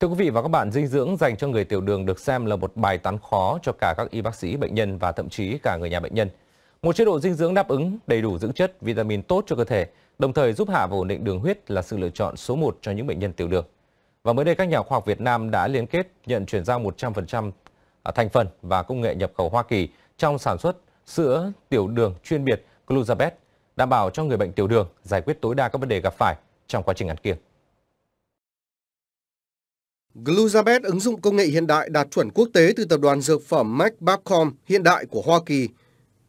Thưa quý vị và các bạn, dinh dưỡng dành cho người tiểu đường được xem là một bài toán khó cho cả các y bác sĩ, bệnh nhân và thậm chí cả người nhà bệnh nhân. Một chế độ dinh dưỡng đáp ứng đầy đủ dưỡng chất, vitamin tốt cho cơ thể, đồng thời giúp hạ và ổn định đường huyết là sự lựa chọn số 1 cho những bệnh nhân tiểu đường. Và mới đây các nhà khoa học Việt Nam đã liên kết nhận chuyển giao 100% à, thành phần và công nghệ nhập khẩu Hoa Kỳ trong sản xuất sữa tiểu đường chuyên biệt Gluzabet, đảm bảo cho người bệnh tiểu đường giải quyết tối đa các vấn đề gặp phải trong quá trình ăn kiêng. Gluzabet, ứng dụng công nghệ hiện đại đạt chuẩn quốc tế từ tập đoàn dược phẩm Mac Babcom hiện đại của Hoa Kỳ,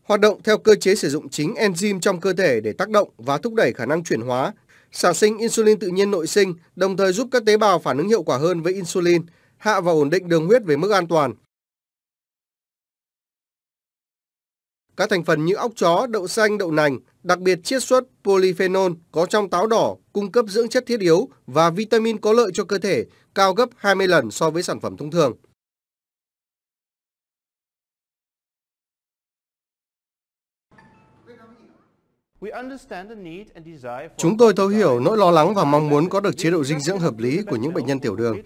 hoạt động theo cơ chế sử dụng chính enzyme trong cơ thể để tác động và thúc đẩy khả năng chuyển hóa, sản sinh insulin tự nhiên nội sinh, đồng thời giúp các tế bào phản ứng hiệu quả hơn với insulin, hạ và ổn định đường huyết về mức an toàn. Các thành phần như óc chó, đậu xanh, đậu nành, đặc biệt chiết xuất polyphenol có trong táo đỏ, cung cấp dưỡng chất thiết yếu và vitamin có lợi cho cơ thể – cao gấp 20 lần so với sản phẩm thông thường. Chúng tôi thấu hiểu nỗi lo lắng và mong muốn có được chế độ dinh dưỡng hợp lý của những bệnh nhân tiểu đường.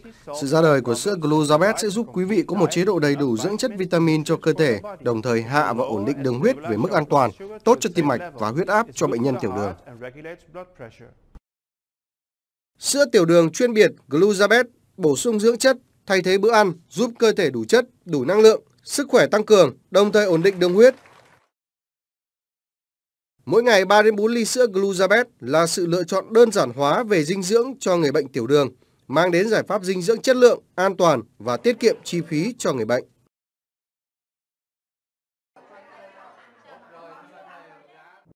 Sự ra đời của sữa Gluzabet sẽ giúp quý vị có một chế độ đầy đủ dưỡng chất vitamin cho cơ thể, đồng thời hạ và ổn định đường huyết về mức an toàn, tốt cho tim mạch và huyết áp cho bệnh nhân tiểu đường. Sữa tiểu đường chuyên biệt Gluzabet bổ sung dưỡng chất, thay thế bữa ăn, giúp cơ thể đủ chất, đủ năng lượng, sức khỏe tăng cường, đồng thời ổn định đường huyết. Mỗi ngày 3 đến 4 ly sữa Gluzabet là sự lựa chọn đơn giản hóa về dinh dưỡng cho người bệnh tiểu đường, mang đến giải pháp dinh dưỡng chất lượng, an toàn và tiết kiệm chi phí cho người bệnh.